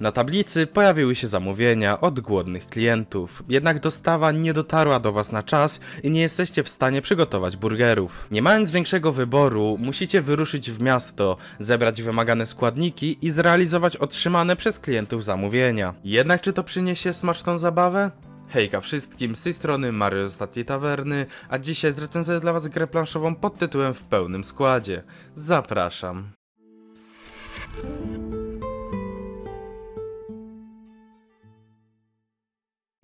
Na tablicy pojawiły się zamówienia od głodnych klientów, jednak dostawa nie dotarła do Was na czas i nie jesteście w stanie przygotować burgerów. Nie mając większego wyboru, musicie wyruszyć w miasto, zebrać wymagane składniki i zrealizować otrzymane przez klientów zamówienia. Jednak czy to przyniesie smaczną zabawę? Hejka wszystkim, z tej strony Mario z Ostatniej Tawerny, a dzisiaj zrecenzuję dla Was grę planszową pod tytułem W pełnym składzie. Zapraszam.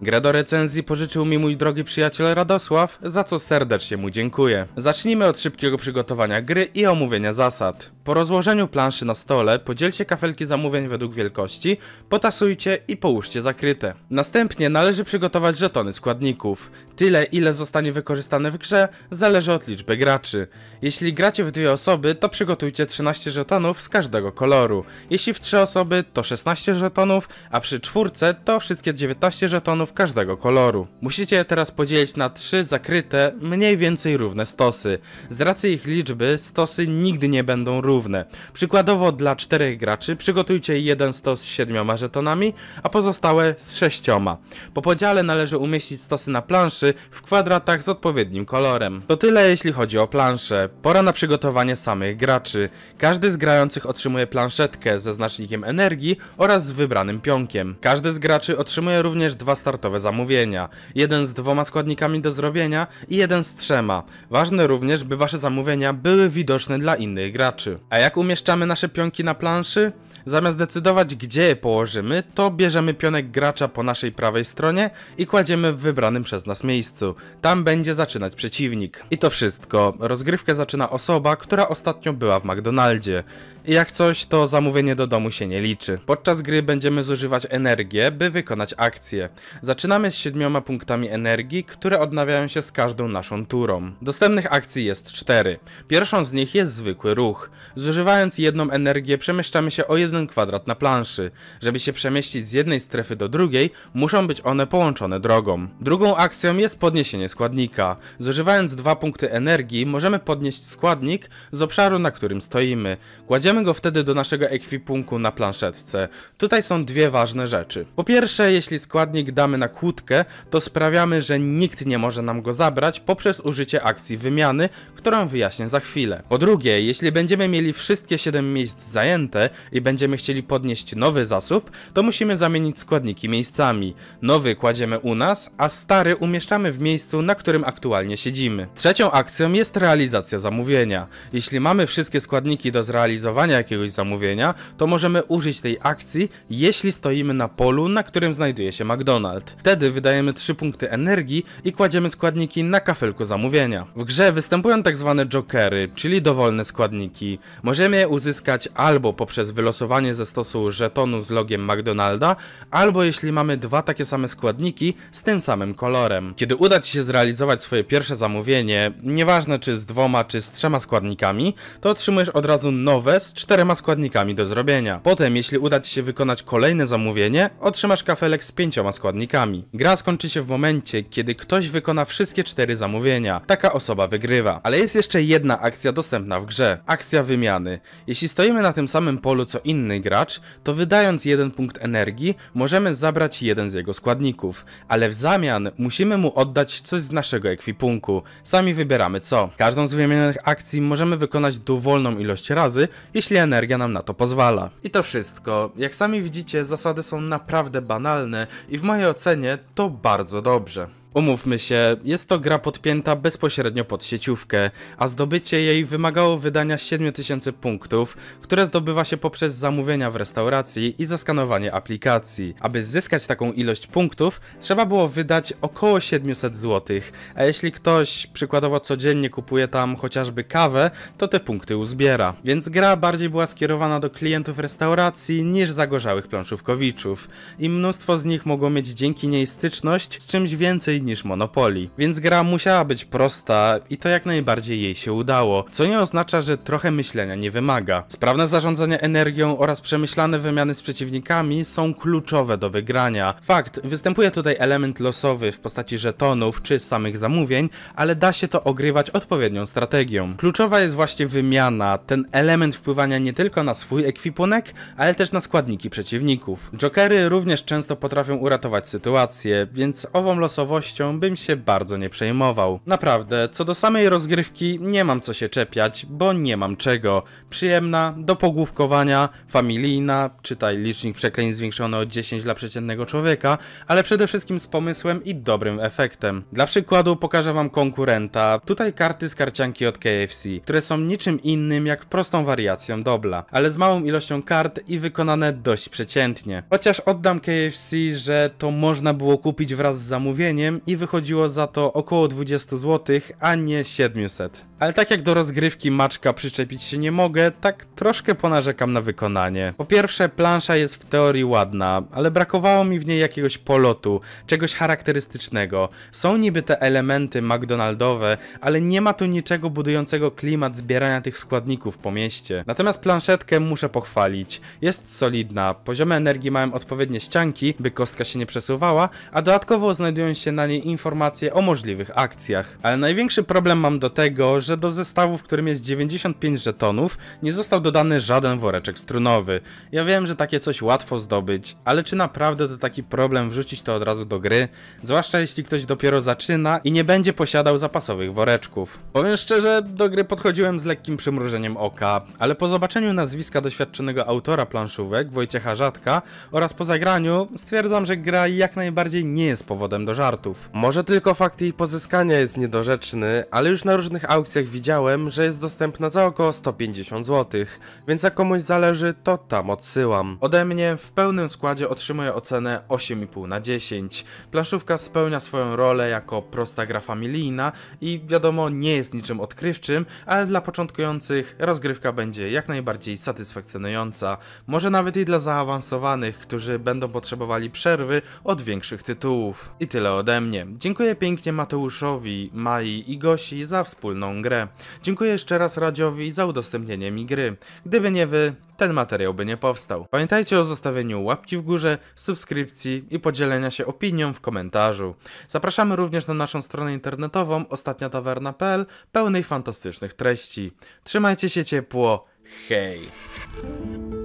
Grę do recenzji pożyczył mi mój drogi przyjaciel Radosław, za co serdecznie mu dziękuję. Zacznijmy od szybkiego przygotowania gry i omówienia zasad. Po rozłożeniu planszy na stole podzielcie kafelki zamówień według wielkości, potasujcie i połóżcie zakryte. Następnie należy przygotować żetony składników. Tyle ile zostanie wykorzystane w grze zależy od liczby graczy. Jeśli gracie w dwie osoby to przygotujcie 13 żetonów z każdego koloru. Jeśli w trzy osoby to 16 żetonów, a przy czwórce to wszystkie 19 żetonów każdego koloru. Musicie je teraz podzielić na trzy zakryte, mniej więcej równe stosy. Z racji ich liczby stosy nigdy nie będą równe. Przykładowo dla czterech graczy przygotujcie jeden stos z siedmioma żetonami, a pozostałe z sześcioma. Po podziale należy umieścić stosy na planszy w kwadratach z odpowiednim kolorem. To tyle jeśli chodzi o plansze. Pora na przygotowanie samych graczy. Każdy z grających otrzymuje planszetkę ze znacznikiem energii oraz z wybranym pionkiem. Każdy z graczy otrzymuje również dwa starty zamówienia, jeden z dwoma składnikami do zrobienia i jeden z trzema. Ważne również, by wasze zamówienia były widoczne dla innych graczy. A jak umieszczamy nasze pionki na planszy? Zamiast decydować gdzie je położymy, to bierzemy pionek gracza po naszej prawej stronie i kładziemy w wybranym przez nas miejscu. Tam będzie zaczynać przeciwnik. I to wszystko. Rozgrywkę zaczyna osoba, która ostatnio była w McDonaldzie. I jak coś, to zamówienie do domu się nie liczy. Podczas gry będziemy zużywać energię, by wykonać akcję. Za Zaczynamy z siedmioma punktami energii, które odnawiają się z każdą naszą turą. Dostępnych akcji jest cztery. Pierwszą z nich jest zwykły ruch. Zużywając jedną energię przemieszczamy się o jeden kwadrat na planszy. Żeby się przemieścić z jednej strefy do drugiej, muszą być one połączone drogą. Drugą akcją jest podniesienie składnika. Zużywając dwa punkty energii możemy podnieść składnik z obszaru, na którym stoimy. Kładziemy go wtedy do naszego ekwipunku na planszetce. Tutaj są dwie ważne rzeczy. Po pierwsze, jeśli składnik damy na kłódkę, to sprawiamy, że nikt nie może nam go zabrać poprzez użycie akcji wymiany, którą wyjaśnię za chwilę. Po drugie, jeśli będziemy mieli wszystkie 7 miejsc zajęte i będziemy chcieli podnieść nowy zasób, to musimy zamienić składniki miejscami. Nowy kładziemy u nas, a stary umieszczamy w miejscu, na którym aktualnie siedzimy. Trzecią akcją jest realizacja zamówienia. Jeśli mamy wszystkie składniki do zrealizowania jakiegoś zamówienia, to możemy użyć tej akcji, jeśli stoimy na polu, na którym znajduje się McDonald's. Wtedy wydajemy 3 punkty energii i kładziemy składniki na kafelku zamówienia. W grze występują tak zwane jokery, czyli dowolne składniki. Możemy je uzyskać albo poprzez wylosowanie ze stosu żetonu z logiem McDonalda, albo jeśli mamy dwa takie same składniki z tym samym kolorem. Kiedy uda Ci się zrealizować swoje pierwsze zamówienie, nieważne czy z dwoma czy z trzema składnikami, to otrzymujesz od razu nowe z czterema składnikami do zrobienia. Potem, jeśli uda Ci się wykonać kolejne zamówienie, otrzymasz kafelek z pięcioma składnikami. Gra skończy się w momencie, kiedy ktoś wykona wszystkie cztery zamówienia. Taka osoba wygrywa. Ale jest jeszcze jedna akcja dostępna w grze. Akcja wymiany. Jeśli stoimy na tym samym polu co inny gracz, to wydając jeden punkt energii, możemy zabrać jeden z jego składników. Ale w zamian musimy mu oddać coś z naszego ekwipunku. Sami wybieramy co. Każdą z wymienionych akcji możemy wykonać dowolną ilość razy, jeśli energia nam na to pozwala. I to wszystko. Jak sami widzicie, zasady są naprawdę banalne i w mojej ocenie ocenie to bardzo dobrze. Umówmy się, jest to gra podpięta bezpośrednio pod sieciówkę, a zdobycie jej wymagało wydania 7000 punktów, które zdobywa się poprzez zamówienia w restauracji i zaskanowanie aplikacji. Aby zyskać taką ilość punktów, trzeba było wydać około 700 zł, a jeśli ktoś przykładowo codziennie kupuje tam chociażby kawę, to te punkty uzbiera. Więc gra bardziej była skierowana do klientów restauracji niż zagorzałych planszówkowiczów i mnóstwo z nich mogło mieć dzięki niej styczność z czymś więcej niż Monopoly. Więc gra musiała być prosta i to jak najbardziej jej się udało, co nie oznacza, że trochę myślenia nie wymaga. Sprawne zarządzanie energią oraz przemyślane wymiany z przeciwnikami są kluczowe do wygrania. Fakt, występuje tutaj element losowy w postaci żetonów czy samych zamówień, ale da się to ogrywać odpowiednią strategią. Kluczowa jest właśnie wymiana, ten element wpływania nie tylko na swój ekwipunek, ale też na składniki przeciwników. Jokery również często potrafią uratować sytuację, więc ową losowość jakością bym się bardzo nie przejmował. Naprawdę, co do samej rozgrywki nie mam co się czepiać, bo nie mam czego. Przyjemna, do pogłówkowania, familijna, czytaj licznik przekleń zwiększony o 10 dla przeciętnego człowieka, ale przede wszystkim z pomysłem i dobrym efektem. Dla przykładu pokażę wam konkurenta. Tutaj karty z karcianki od KFC, które są niczym innym jak prostą wariacją dobla, ale z małą ilością kart i wykonane dość przeciętnie. Chociaż oddam KFC, że to można było kupić wraz z zamówieniem i wychodziło za to około 20 zł, a nie 700. Ale tak jak do rozgrywki maczka przyczepić się nie mogę, tak troszkę ponarzekam na wykonanie. Po pierwsze, plansza jest w teorii ładna, ale brakowało mi w niej jakiegoś polotu, czegoś charakterystycznego. Są niby te elementy McDonaldowe, ale nie ma tu niczego budującego klimat zbierania tych składników po mieście. Natomiast planszetkę muszę pochwalić. Jest solidna, poziomy energii mają odpowiednie ścianki, by kostka się nie przesuwała, a dodatkowo znajdują się na niej dostanie informacje o możliwych akcjach. Ale największy problem mam do tego, że do zestawu, w którym jest 95 żetonów, nie został dodany żaden woreczek strunowy. Ja wiem, że takie coś łatwo zdobyć, ale czy naprawdę to taki problem wrzucić to od razu do gry? Zwłaszcza jeśli ktoś dopiero zaczyna i nie będzie posiadał zapasowych woreczków. Powiem szczerze, do gry podchodziłem z lekkim przymrużeniem oka, ale po zobaczeniu nazwiska doświadczonego autora planszówek, Wojciecha Rzadka, oraz po zagraniu, stwierdzam, że gra jak najbardziej nie jest powodem do żartu. Może tylko fakt jej pozyskania jest niedorzeczny, ale już na różnych aukcjach widziałem, że jest dostępna za około 150 zł, więc jak komuś zależy, to tam odsyłam. Ode mnie w pełnym składzie otrzymuję ocenę 8,5 na 10. Planszówka spełnia swoją rolę jako prosta gra familijna i wiadomo nie jest niczym odkrywczym, ale dla początkujących rozgrywka będzie jak najbardziej satysfakcjonująca. Może nawet i dla zaawansowanych, którzy będą potrzebowali przerwy od większych tytułów. I tyle ode mnie mnie. Dziękuję pięknie Mateuszowi, Mai i Gosi za wspólną grę. Dziękuję jeszcze raz Radziowi za udostępnienie mi gry. Gdyby nie wy, ten materiał by nie powstał. Pamiętajcie o zostawieniu łapki w górze, subskrypcji i podzielenia się opinią w komentarzu. Zapraszamy również na naszą stronę internetową ostatniatawerna.pl pełnej fantastycznych treści. Trzymajcie się ciepło, hej!